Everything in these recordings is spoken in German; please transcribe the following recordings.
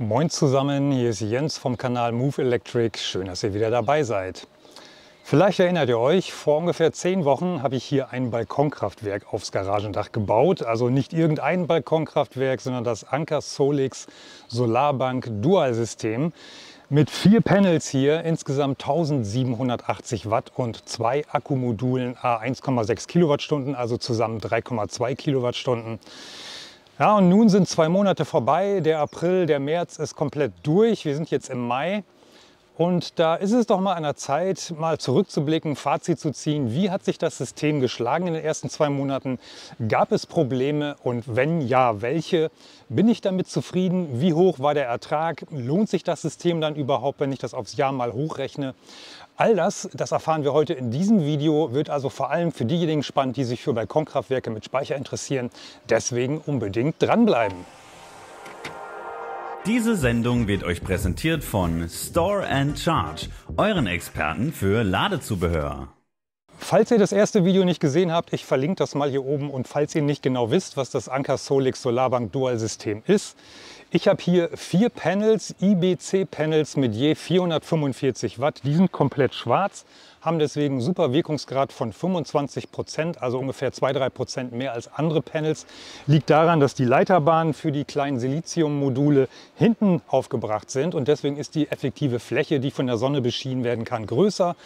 Moin zusammen, hier ist Jens vom Kanal Move Electric. Schön, dass ihr wieder dabei seid. Vielleicht erinnert ihr euch, vor ungefähr zehn Wochen habe ich hier ein Balkonkraftwerk aufs Garagendach gebaut. Also nicht irgendein Balkonkraftwerk, sondern das Anker Solix Solarbank Dual System mit vier Panels hier, insgesamt 1780 Watt und zwei Akkumodulen A 1,6 Kilowattstunden, also zusammen 3,2 Kilowattstunden. Ja, und nun sind zwei Monate vorbei. Der April, der März ist komplett durch. Wir sind jetzt im Mai. Und da ist es doch mal an der Zeit, mal zurückzublicken, Fazit zu ziehen. Wie hat sich das System geschlagen in den ersten zwei Monaten? Gab es Probleme und wenn ja, welche? Bin ich damit zufrieden? Wie hoch war der Ertrag? Lohnt sich das System dann überhaupt, wenn ich das aufs Jahr mal hochrechne? All das, das erfahren wir heute in diesem Video, wird also vor allem für diejenigen spannend, die sich für Balkonkraftwerke mit Speicher interessieren. Deswegen unbedingt dranbleiben. Diese Sendung wird euch präsentiert von Store and Charge, euren Experten für Ladezubehör. Falls ihr das erste Video nicht gesehen habt, ich verlinke das mal hier oben und falls ihr nicht genau wisst, was das Anker Solix Solarbank Dual System ist, ich habe hier vier Panels, IBC Panels mit je 445 Watt, die sind komplett schwarz, haben deswegen super Wirkungsgrad von 25 Prozent, also ungefähr 2-3 Prozent mehr als andere Panels. Liegt daran, dass die Leiterbahnen für die kleinen Siliziummodule hinten aufgebracht sind und deswegen ist die effektive Fläche, die von der Sonne beschienen werden kann, größer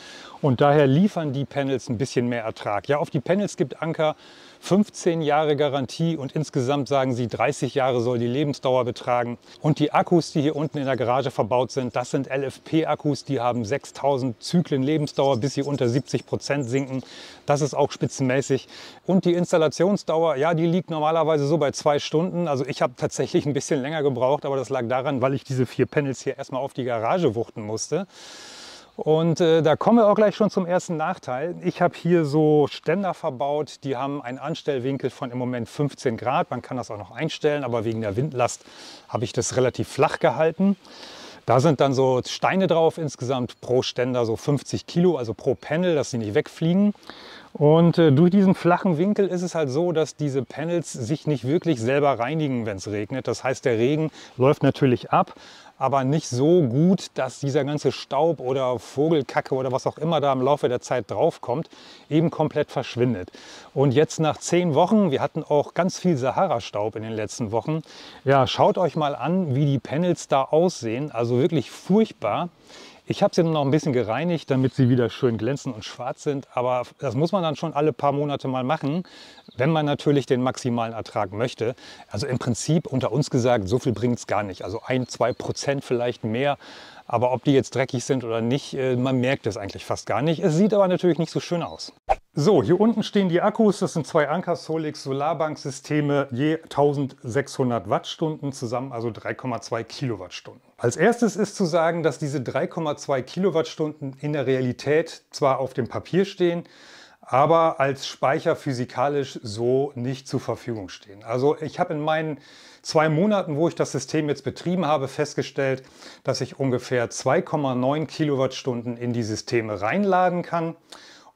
und daher liefern die Panels ein bisschen mehr Ertrag. Ja, auf die Panels gibt Anker 15 Jahre Garantie und insgesamt sagen sie 30 Jahre soll die Lebensdauer betragen. Und die Akkus, die hier unten in der Garage verbaut sind, das sind LFP-Akkus, die haben 6000 Zyklen Lebensdauer, bis sie unter 70 Prozent sinken. Das ist auch spitzenmäßig. Und die Installationsdauer, ja, die liegt normalerweise so bei zwei Stunden. Also ich habe tatsächlich ein bisschen länger gebraucht, aber das lag daran, weil ich diese vier Panels hier erstmal auf die Garage wuchten musste. Und äh, da kommen wir auch gleich schon zum ersten Nachteil. Ich habe hier so Ständer verbaut, die haben einen Anstellwinkel von im Moment 15 Grad. Man kann das auch noch einstellen, aber wegen der Windlast habe ich das relativ flach gehalten. Da sind dann so Steine drauf, insgesamt pro Ständer so 50 Kilo, also pro Panel, dass sie nicht wegfliegen. Und äh, durch diesen flachen Winkel ist es halt so, dass diese Panels sich nicht wirklich selber reinigen, wenn es regnet. Das heißt, der Regen läuft natürlich ab, aber nicht so gut, dass dieser ganze Staub oder Vogelkacke oder was auch immer da im Laufe der Zeit draufkommt, eben komplett verschwindet. Und jetzt nach zehn Wochen, wir hatten auch ganz viel Sahara-Staub in den letzten Wochen, ja, schaut euch mal an, wie die Panels da aussehen. Also wirklich furchtbar. Ich habe sie noch ein bisschen gereinigt, damit sie wieder schön glänzen und schwarz sind. Aber das muss man dann schon alle paar Monate mal machen, wenn man natürlich den maximalen Ertrag möchte. Also im Prinzip unter uns gesagt, so viel bringt es gar nicht. Also ein, zwei Prozent vielleicht mehr. Aber ob die jetzt dreckig sind oder nicht, äh, man merkt es eigentlich fast gar nicht. Es sieht aber natürlich nicht so schön aus. So, hier unten stehen die Akkus. Das sind zwei Anker Solix Solarbank-Systeme, je 1600 Wattstunden, zusammen also 3,2 Kilowattstunden. Als erstes ist zu sagen, dass diese 3,2 Kilowattstunden in der Realität zwar auf dem Papier stehen, aber als Speicher physikalisch so nicht zur Verfügung stehen. Also ich habe in meinen zwei Monaten, wo ich das System jetzt betrieben habe, festgestellt, dass ich ungefähr 2,9 Kilowattstunden in die Systeme reinladen kann.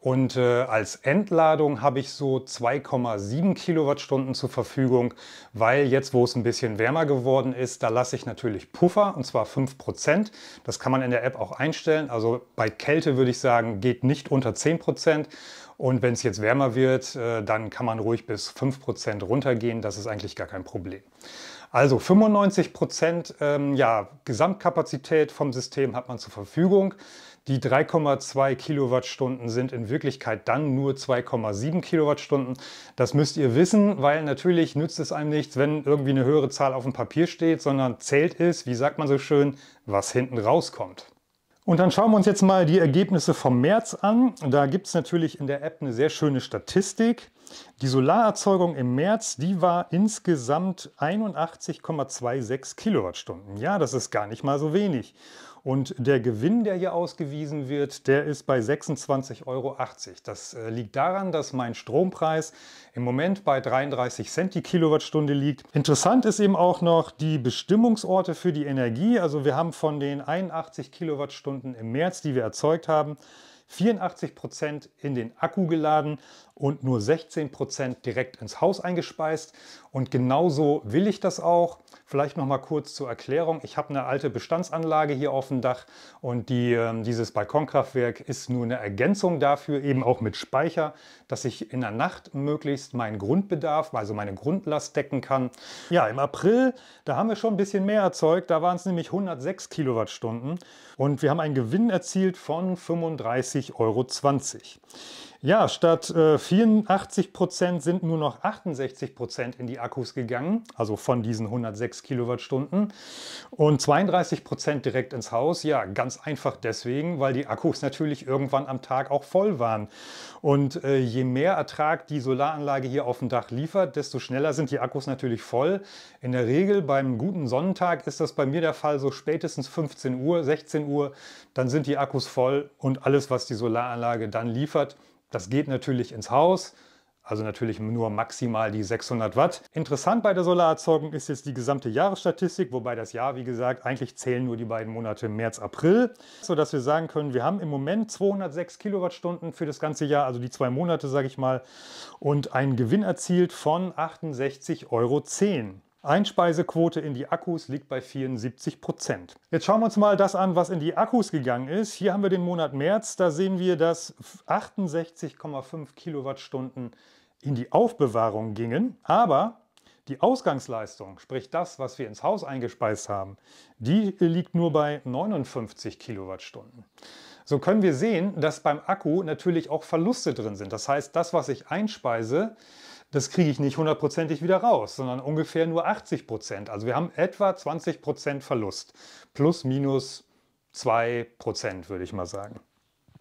Und äh, als Entladung habe ich so 2,7 Kilowattstunden zur Verfügung, weil jetzt, wo es ein bisschen wärmer geworden ist, da lasse ich natürlich Puffer, und zwar 5%. Das kann man in der App auch einstellen. Also bei Kälte würde ich sagen, geht nicht unter 10%. Und wenn es jetzt wärmer wird, äh, dann kann man ruhig bis 5% runtergehen. Das ist eigentlich gar kein Problem. Also 95% ähm, ja, Gesamtkapazität vom System hat man zur Verfügung. Die 3,2 Kilowattstunden sind in Wirklichkeit dann nur 2,7 Kilowattstunden. Das müsst ihr wissen, weil natürlich nützt es einem nichts, wenn irgendwie eine höhere Zahl auf dem Papier steht, sondern zählt ist, wie sagt man so schön, was hinten rauskommt. Und dann schauen wir uns jetzt mal die Ergebnisse vom März an. Da gibt es natürlich in der App eine sehr schöne Statistik. Die Solarerzeugung im März, die war insgesamt 81,26 Kilowattstunden. Ja, das ist gar nicht mal so wenig. Und der Gewinn, der hier ausgewiesen wird, der ist bei 26,80 Euro. Das äh, liegt daran, dass mein Strompreis im Moment bei 33 Cent die Kilowattstunde liegt. Interessant ist eben auch noch die Bestimmungsorte für die Energie. Also wir haben von den 81 Kilowattstunden im März, die wir erzeugt haben, 84 Prozent in den Akku geladen und nur 16 Prozent direkt ins Haus eingespeist. Und genauso will ich das auch. Vielleicht noch mal kurz zur Erklärung. Ich habe eine alte Bestandsanlage hier auf dem Dach und die, ähm, dieses Balkonkraftwerk ist nur eine Ergänzung dafür, eben auch mit Speicher, dass ich in der Nacht möglichst meinen Grundbedarf, also meine Grundlast decken kann. Ja, im April, da haben wir schon ein bisschen mehr erzeugt. Da waren es nämlich 106 Kilowattstunden und wir haben einen Gewinn erzielt von 35,20 Euro. Ja, statt äh, 84 Prozent sind nur noch 68 Prozent in die Akkus gegangen, also von diesen 106 Kilowattstunden und 32 Prozent direkt ins Haus. Ja, ganz einfach deswegen, weil die Akkus natürlich irgendwann am Tag auch voll waren. Und äh, je mehr Ertrag die Solaranlage hier auf dem Dach liefert, desto schneller sind die Akkus natürlich voll. In der Regel beim guten Sonnentag ist das bei mir der Fall so spätestens 15 Uhr, 16 Uhr, dann sind die Akkus voll und alles, was die Solaranlage dann liefert, das geht natürlich ins Haus, also natürlich nur maximal die 600 Watt. Interessant bei der Solarerzeugung ist jetzt die gesamte Jahresstatistik, wobei das Jahr, wie gesagt, eigentlich zählen nur die beiden Monate März, April, sodass wir sagen können, wir haben im Moment 206 Kilowattstunden für das ganze Jahr, also die zwei Monate, sage ich mal, und einen Gewinn erzielt von 68,10 Euro. Einspeisequote in die Akkus liegt bei 74 Prozent. Jetzt schauen wir uns mal das an, was in die Akkus gegangen ist. Hier haben wir den Monat März. Da sehen wir, dass 68,5 Kilowattstunden in die Aufbewahrung gingen. Aber die Ausgangsleistung, sprich das, was wir ins Haus eingespeist haben, die liegt nur bei 59 Kilowattstunden. So können wir sehen, dass beim Akku natürlich auch Verluste drin sind. Das heißt, das, was ich einspeise, das kriege ich nicht hundertprozentig wieder raus, sondern ungefähr nur 80 Prozent. Also wir haben etwa 20 Prozent Verlust. Plus, minus 2 Prozent, würde ich mal sagen.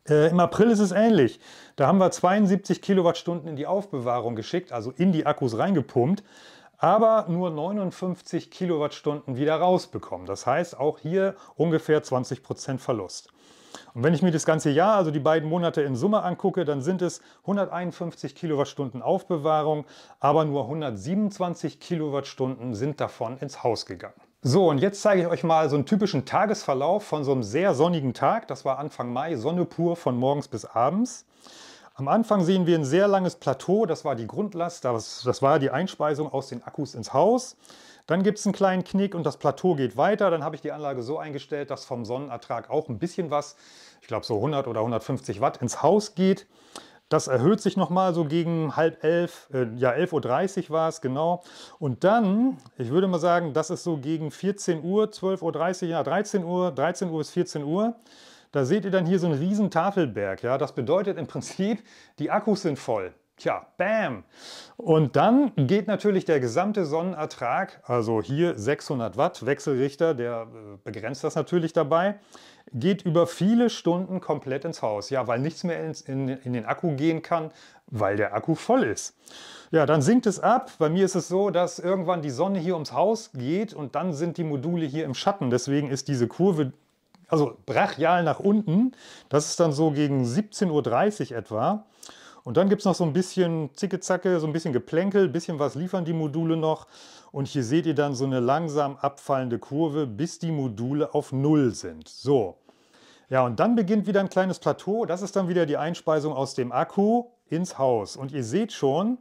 Äh, Im April ist es ähnlich. Da haben wir 72 Kilowattstunden in die Aufbewahrung geschickt, also in die Akkus reingepumpt, aber nur 59 Kilowattstunden wieder rausbekommen. Das heißt auch hier ungefähr 20 Prozent Verlust. Und wenn ich mir das ganze Jahr, also die beiden Monate in Summe angucke, dann sind es 151 Kilowattstunden Aufbewahrung, aber nur 127 Kilowattstunden sind davon ins Haus gegangen. So, und jetzt zeige ich euch mal so einen typischen Tagesverlauf von so einem sehr sonnigen Tag. Das war Anfang Mai, Sonne pur von morgens bis abends. Am Anfang sehen wir ein sehr langes Plateau, das war die Grundlast, das, das war die Einspeisung aus den Akkus ins Haus. Dann gibt es einen kleinen Knick und das Plateau geht weiter. Dann habe ich die Anlage so eingestellt, dass vom Sonnenertrag auch ein bisschen was, ich glaube so 100 oder 150 Watt, ins Haus geht. Das erhöht sich nochmal so gegen halb elf, äh, ja 11.30 Uhr war es, genau. Und dann, ich würde mal sagen, das ist so gegen 14 Uhr, 12.30 Uhr, ja 13 Uhr, 13 Uhr bis 14 Uhr. Da seht ihr dann hier so einen riesen Tafelberg. Ja? Das bedeutet im Prinzip, die Akkus sind voll. Tja, bam! Und dann geht natürlich der gesamte Sonnenertrag, also hier 600 Watt Wechselrichter, der äh, begrenzt das natürlich dabei, geht über viele Stunden komplett ins Haus. Ja, weil nichts mehr in, in, in den Akku gehen kann, weil der Akku voll ist. Ja, dann sinkt es ab. Bei mir ist es so, dass irgendwann die Sonne hier ums Haus geht und dann sind die Module hier im Schatten. Deswegen ist diese Kurve also brachial nach unten. Das ist dann so gegen 17.30 Uhr etwa. Und dann gibt es noch so ein bisschen Zicke-Zacke, so ein bisschen Geplänkel, ein bisschen was liefern die Module noch. Und hier seht ihr dann so eine langsam abfallende Kurve, bis die Module auf Null sind. So. Ja, und dann beginnt wieder ein kleines Plateau. Das ist dann wieder die Einspeisung aus dem Akku ins Haus. Und ihr seht schon,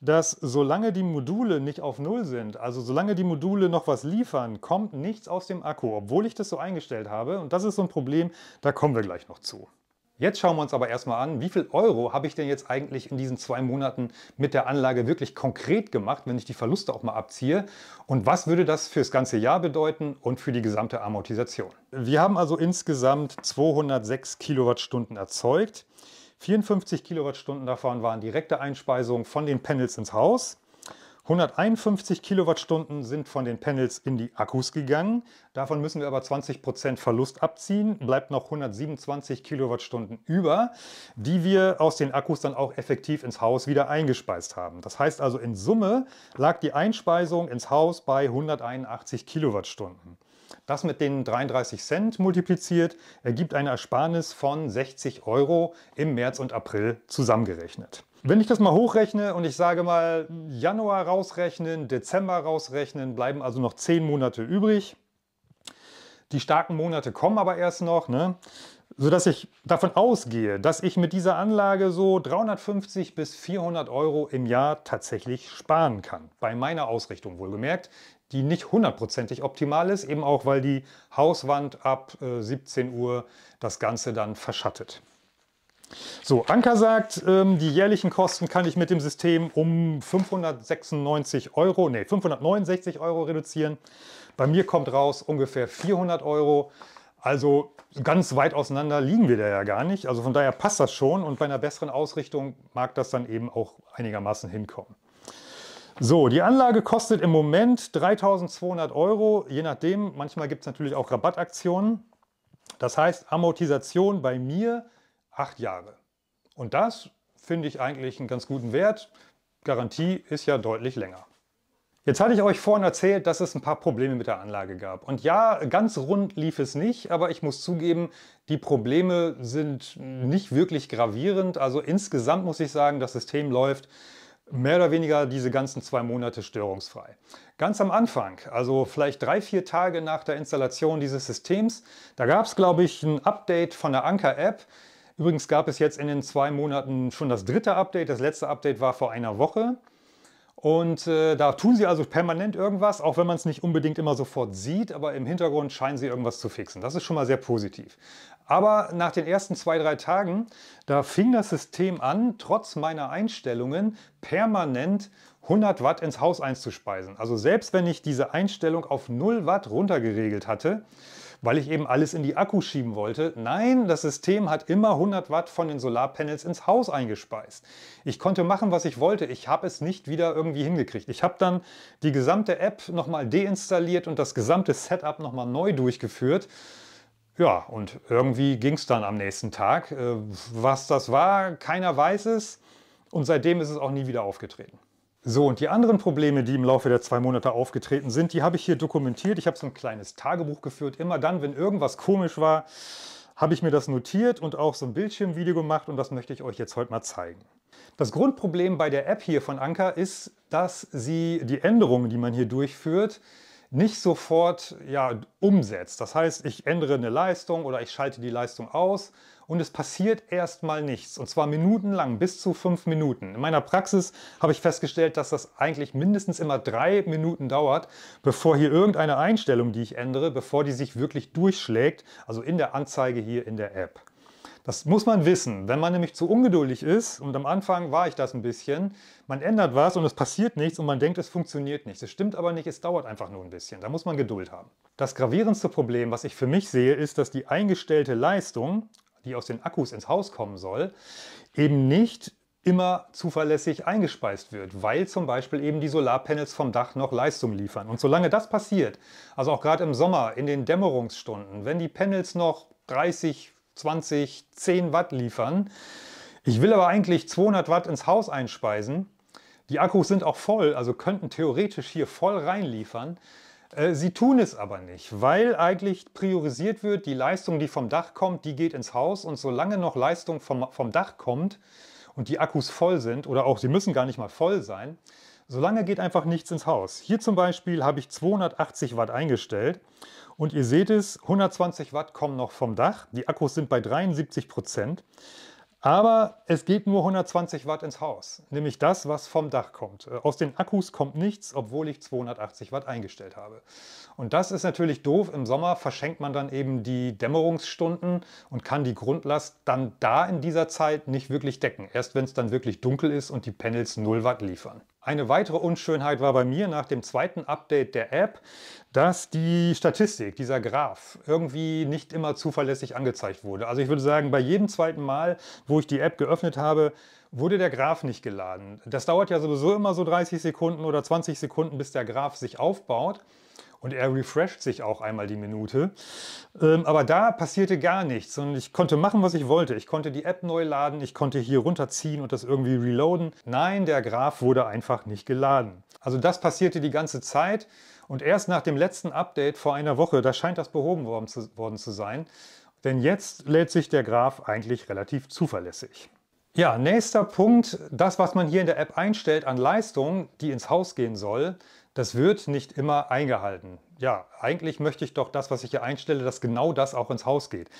dass solange die Module nicht auf Null sind, also solange die Module noch was liefern, kommt nichts aus dem Akku, obwohl ich das so eingestellt habe. Und das ist so ein Problem, da kommen wir gleich noch zu. Jetzt schauen wir uns aber erstmal an, wie viel Euro habe ich denn jetzt eigentlich in diesen zwei Monaten mit der Anlage wirklich konkret gemacht, wenn ich die Verluste auch mal abziehe und was würde das für das ganze Jahr bedeuten und für die gesamte Amortisation. Wir haben also insgesamt 206 Kilowattstunden erzeugt. 54 Kilowattstunden davon waren direkte Einspeisungen von den Panels ins Haus. 151 Kilowattstunden sind von den Panels in die Akkus gegangen. Davon müssen wir aber 20% Prozent Verlust abziehen. Bleibt noch 127 Kilowattstunden über, die wir aus den Akkus dann auch effektiv ins Haus wieder eingespeist haben. Das heißt also in Summe lag die Einspeisung ins Haus bei 181 Kilowattstunden. Das mit den 33 Cent multipliziert ergibt eine Ersparnis von 60 Euro im März und April zusammengerechnet. Wenn ich das mal hochrechne und ich sage mal Januar rausrechnen, Dezember rausrechnen, bleiben also noch zehn Monate übrig. Die starken Monate kommen aber erst noch, ne? sodass ich davon ausgehe, dass ich mit dieser Anlage so 350 bis 400 Euro im Jahr tatsächlich sparen kann. Bei meiner Ausrichtung wohlgemerkt, die nicht hundertprozentig optimal ist, eben auch weil die Hauswand ab 17 äh, Uhr das Ganze dann verschattet. So, Anker sagt, ähm, die jährlichen Kosten kann ich mit dem System um 596 Euro, nee, 569 Euro reduzieren. Bei mir kommt raus ungefähr 400 Euro. Also ganz weit auseinander liegen wir da ja gar nicht. Also von daher passt das schon und bei einer besseren Ausrichtung mag das dann eben auch einigermaßen hinkommen. So, die Anlage kostet im Moment 3200 Euro, je nachdem. Manchmal gibt es natürlich auch Rabattaktionen. Das heißt, Amortisation bei mir acht Jahre. Und das finde ich eigentlich einen ganz guten Wert. Garantie ist ja deutlich länger. Jetzt hatte ich euch vorhin erzählt, dass es ein paar Probleme mit der Anlage gab. Und ja, ganz rund lief es nicht, aber ich muss zugeben, die Probleme sind nicht wirklich gravierend. Also insgesamt muss ich sagen, das System läuft mehr oder weniger diese ganzen zwei Monate störungsfrei. Ganz am Anfang, also vielleicht drei, vier Tage nach der Installation dieses Systems, da gab es, glaube ich, ein Update von der Anker-App, Übrigens gab es jetzt in den zwei Monaten schon das dritte Update. Das letzte Update war vor einer Woche. Und äh, da tun sie also permanent irgendwas, auch wenn man es nicht unbedingt immer sofort sieht, aber im Hintergrund scheinen sie irgendwas zu fixen. Das ist schon mal sehr positiv. Aber nach den ersten zwei, drei Tagen, da fing das System an, trotz meiner Einstellungen permanent 100 Watt ins Haus einzuspeisen. Also selbst wenn ich diese Einstellung auf 0 Watt runtergeregelt hatte, weil ich eben alles in die Akku schieben wollte. Nein, das System hat immer 100 Watt von den Solarpanels ins Haus eingespeist. Ich konnte machen, was ich wollte. Ich habe es nicht wieder irgendwie hingekriegt. Ich habe dann die gesamte App nochmal deinstalliert und das gesamte Setup nochmal neu durchgeführt. Ja, und irgendwie ging es dann am nächsten Tag. Äh, was das war, keiner weiß es. Und seitdem ist es auch nie wieder aufgetreten. So, und die anderen Probleme, die im Laufe der zwei Monate aufgetreten sind, die habe ich hier dokumentiert. Ich habe so ein kleines Tagebuch geführt. Immer dann, wenn irgendwas komisch war, habe ich mir das notiert und auch so ein Bildschirmvideo gemacht und das möchte ich euch jetzt heute mal zeigen. Das Grundproblem bei der App hier von Anker ist, dass sie die Änderungen, die man hier durchführt, nicht sofort ja, umsetzt. Das heißt, ich ändere eine Leistung oder ich schalte die Leistung aus und es passiert erstmal nichts. Und zwar minutenlang, bis zu fünf Minuten. In meiner Praxis habe ich festgestellt, dass das eigentlich mindestens immer drei Minuten dauert, bevor hier irgendeine Einstellung, die ich ändere, bevor die sich wirklich durchschlägt, also in der Anzeige hier in der App. Das muss man wissen. Wenn man nämlich zu ungeduldig ist, und am Anfang war ich das ein bisschen, man ändert was und es passiert nichts und man denkt, es funktioniert nichts. Es stimmt aber nicht, es dauert einfach nur ein bisschen. Da muss man Geduld haben. Das gravierendste Problem, was ich für mich sehe, ist, dass die eingestellte Leistung, die aus den Akkus ins Haus kommen soll, eben nicht immer zuverlässig eingespeist wird, weil zum Beispiel eben die Solarpanels vom Dach noch Leistung liefern. Und solange das passiert, also auch gerade im Sommer, in den Dämmerungsstunden, wenn die Panels noch 30, 20, 10 Watt liefern. Ich will aber eigentlich 200 Watt ins Haus einspeisen. Die Akkus sind auch voll, also könnten theoretisch hier voll reinliefern. Äh, sie tun es aber nicht, weil eigentlich priorisiert wird, die Leistung, die vom Dach kommt, die geht ins Haus und solange noch Leistung vom, vom Dach kommt und die Akkus voll sind oder auch sie müssen gar nicht mal voll sein, solange geht einfach nichts ins Haus. Hier zum Beispiel habe ich 280 Watt eingestellt und ihr seht es, 120 Watt kommen noch vom Dach. Die Akkus sind bei 73 Prozent. Aber es geht nur 120 Watt ins Haus, nämlich das, was vom Dach kommt. Äh, aus den Akkus kommt nichts, obwohl ich 280 Watt eingestellt habe. Und das ist natürlich doof. Im Sommer verschenkt man dann eben die Dämmerungsstunden und kann die Grundlast dann da in dieser Zeit nicht wirklich decken. Erst wenn es dann wirklich dunkel ist und die Panels 0 Watt liefern. Eine weitere Unschönheit war bei mir nach dem zweiten Update der App, dass die Statistik, dieser Graph, irgendwie nicht immer zuverlässig angezeigt wurde. Also ich würde sagen, bei jedem zweiten Mal, wo ich die App geöffnet habe, wurde der Graph nicht geladen. Das dauert ja sowieso immer so 30 Sekunden oder 20 Sekunden, bis der Graph sich aufbaut und er refresht sich auch einmal die Minute. Ähm, aber da passierte gar nichts und ich konnte machen, was ich wollte. Ich konnte die App neu laden, ich konnte hier runterziehen und das irgendwie reloaden. Nein, der Graph wurde einfach nicht geladen. Also das passierte die ganze Zeit und erst nach dem letzten Update vor einer Woche, da scheint das behoben worden zu, worden zu sein. Denn jetzt lädt sich der Graph eigentlich relativ zuverlässig. Ja, nächster Punkt, das, was man hier in der App einstellt an Leistung, die ins Haus gehen soll, das wird nicht immer eingehalten. Ja, eigentlich möchte ich doch das, was ich hier einstelle, dass genau das auch ins Haus geht.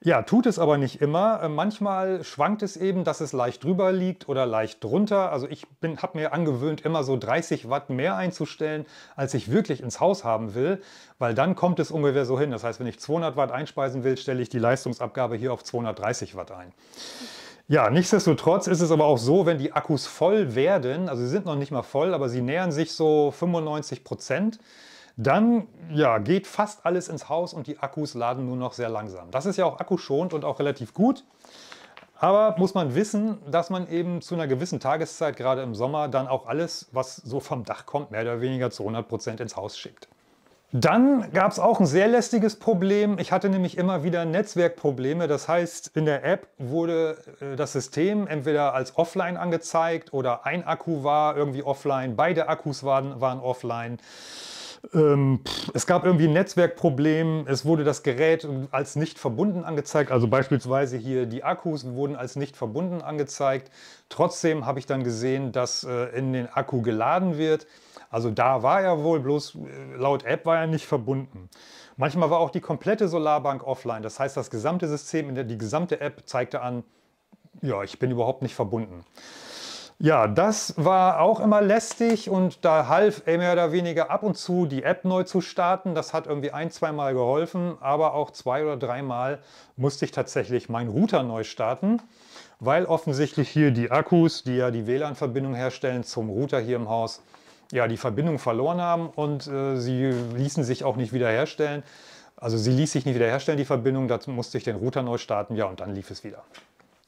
Ja, tut es aber nicht immer. Äh, manchmal schwankt es eben, dass es leicht drüber liegt oder leicht drunter. Also ich habe mir angewöhnt, immer so 30 Watt mehr einzustellen, als ich wirklich ins Haus haben will, weil dann kommt es ungefähr so hin. Das heißt, wenn ich 200 Watt einspeisen will, stelle ich die Leistungsabgabe hier auf 230 Watt ein. Ja, nichtsdestotrotz ist es aber auch so, wenn die Akkus voll werden, also sie sind noch nicht mal voll, aber sie nähern sich so 95 Prozent, dann ja, geht fast alles ins Haus und die Akkus laden nur noch sehr langsam. Das ist ja auch akkuschonend und auch relativ gut. Aber muss man wissen, dass man eben zu einer gewissen Tageszeit, gerade im Sommer, dann auch alles, was so vom Dach kommt, mehr oder weniger zu 100% Prozent ins Haus schickt. Dann gab es auch ein sehr lästiges Problem. Ich hatte nämlich immer wieder Netzwerkprobleme. Das heißt, in der App wurde äh, das System entweder als offline angezeigt oder ein Akku war irgendwie offline, beide Akkus waren, waren offline. Ähm, es gab irgendwie ein Netzwerkproblem, es wurde das Gerät als nicht verbunden angezeigt, also beispielsweise hier die Akkus wurden als nicht verbunden angezeigt. Trotzdem habe ich dann gesehen, dass äh, in den Akku geladen wird. Also da war er wohl, bloß äh, laut App war er nicht verbunden. Manchmal war auch die komplette Solarbank offline. Das heißt, das gesamte System, die gesamte App zeigte an, ja, ich bin überhaupt nicht verbunden. Ja, das war auch immer lästig und da half eh mehr oder weniger ab und zu die App neu zu starten. Das hat irgendwie ein, zweimal geholfen, aber auch zwei oder dreimal musste ich tatsächlich meinen Router neu starten, weil offensichtlich hier die Akkus, die ja die WLAN-Verbindung herstellen zum Router hier im Haus, ja, die Verbindung verloren haben und äh, sie ließen sich auch nicht wiederherstellen. Also sie ließ sich nicht wiederherstellen, die Verbindung, dazu musste ich den Router neu starten, ja, und dann lief es wieder.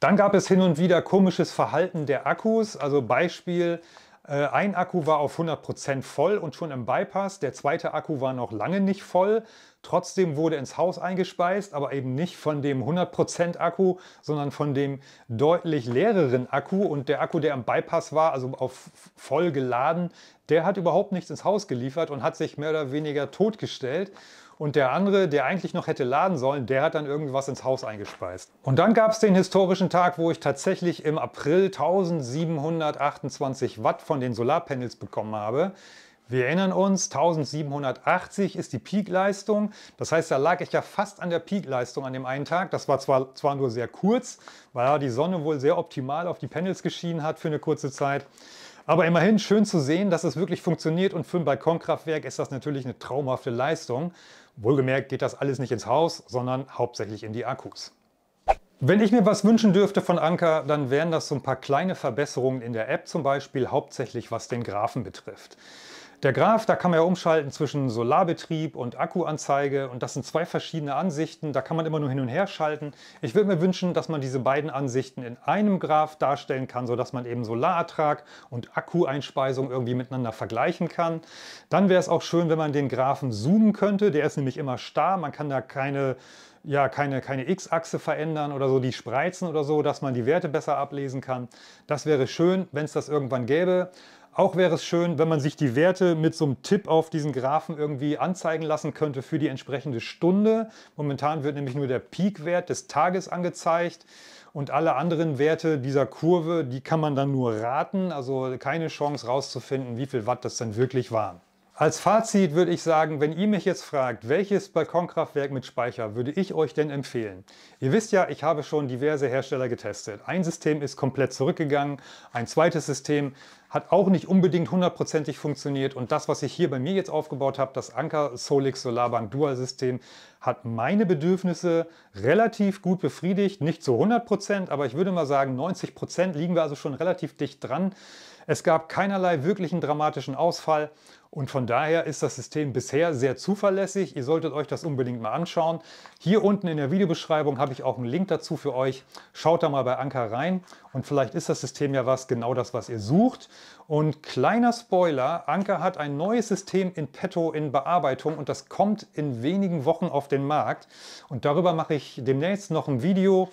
Dann gab es hin und wieder komisches Verhalten der Akkus, also Beispiel, äh, ein Akku war auf 100% voll und schon im Bypass. Der zweite Akku war noch lange nicht voll. Trotzdem wurde ins Haus eingespeist, aber eben nicht von dem 100% Akku, sondern von dem deutlich leereren Akku. Und der Akku, der im Bypass war, also auf voll geladen, der hat überhaupt nichts ins Haus geliefert und hat sich mehr oder weniger totgestellt und der andere, der eigentlich noch hätte laden sollen, der hat dann irgendwas ins Haus eingespeist. Und dann gab es den historischen Tag, wo ich tatsächlich im April 1728 Watt von den Solarpanels bekommen habe. Wir erinnern uns, 1780 ist die Peakleistung. Das heißt, da lag ich ja fast an der Peakleistung an dem einen Tag. Das war zwar, zwar nur sehr kurz, weil die Sonne wohl sehr optimal auf die Panels geschienen hat für eine kurze Zeit. Aber immerhin schön zu sehen, dass es wirklich funktioniert und für ein Balkonkraftwerk ist das natürlich eine traumhafte Leistung. Wohlgemerkt geht das alles nicht ins Haus, sondern hauptsächlich in die Akkus. Wenn ich mir was wünschen dürfte von Anker, dann wären das so ein paar kleine Verbesserungen in der App zum Beispiel, hauptsächlich was den Graphen betrifft. Der Graph, da kann man ja umschalten zwischen Solarbetrieb und Akkuanzeige und das sind zwei verschiedene Ansichten, da kann man immer nur hin und her schalten. Ich würde mir wünschen, dass man diese beiden Ansichten in einem Graph darstellen kann, sodass man eben Solarertrag und Akkueinspeisung irgendwie miteinander vergleichen kann. Dann wäre es auch schön, wenn man den Graphen zoomen könnte, der ist nämlich immer starr, man kann da keine ja, keine, keine X-Achse verändern oder so, die spreizen oder so, dass man die Werte besser ablesen kann. Das wäre schön, wenn es das irgendwann gäbe. Auch wäre es schön, wenn man sich die Werte mit so einem Tipp auf diesen Graphen irgendwie anzeigen lassen könnte für die entsprechende Stunde. Momentan wird nämlich nur der Peakwert des Tages angezeigt und alle anderen Werte dieser Kurve, die kann man dann nur raten, also keine Chance rauszufinden, wie viel Watt das denn wirklich waren. Als Fazit würde ich sagen, wenn ihr mich jetzt fragt, welches Balkonkraftwerk mit Speicher würde ich euch denn empfehlen? Ihr wisst ja, ich habe schon diverse Hersteller getestet. Ein System ist komplett zurückgegangen, ein zweites System hat auch nicht unbedingt hundertprozentig funktioniert und das, was ich hier bei mir jetzt aufgebaut habe, das Anker Solix Solarbank Dual System, hat meine Bedürfnisse relativ gut befriedigt. Nicht zu 100%, aber ich würde mal sagen 90% liegen wir also schon relativ dicht dran. Es gab keinerlei wirklichen dramatischen Ausfall. Und von daher ist das System bisher sehr zuverlässig. Ihr solltet euch das unbedingt mal anschauen. Hier unten in der Videobeschreibung habe ich auch einen Link dazu für euch. Schaut da mal bei Anker rein und vielleicht ist das System ja was, genau das, was ihr sucht. Und kleiner Spoiler, Anker hat ein neues System in petto in Bearbeitung und das kommt in wenigen Wochen auf den Markt. Und darüber mache ich demnächst noch ein Video.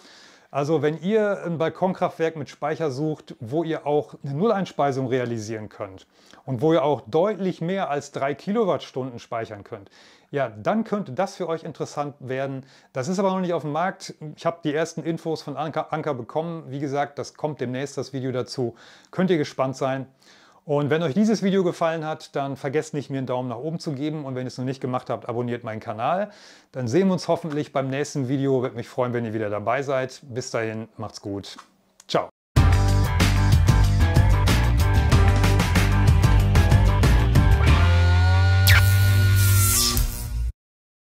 Also wenn ihr ein Balkonkraftwerk mit Speicher sucht, wo ihr auch eine Nulleinspeisung realisieren könnt und wo ihr auch deutlich mehr als 3 Kilowattstunden speichern könnt, ja, dann könnte das für euch interessant werden. Das ist aber noch nicht auf dem Markt. Ich habe die ersten Infos von Anker, bekommen. Wie gesagt, das kommt demnächst das Video dazu. Könnt ihr gespannt sein. Und wenn euch dieses Video gefallen hat, dann vergesst nicht, mir einen Daumen nach oben zu geben. Und wenn ihr es noch nicht gemacht habt, abonniert meinen Kanal. Dann sehen wir uns hoffentlich beim nächsten Video. Würde mich freuen, wenn ihr wieder dabei seid. Bis dahin, macht's gut.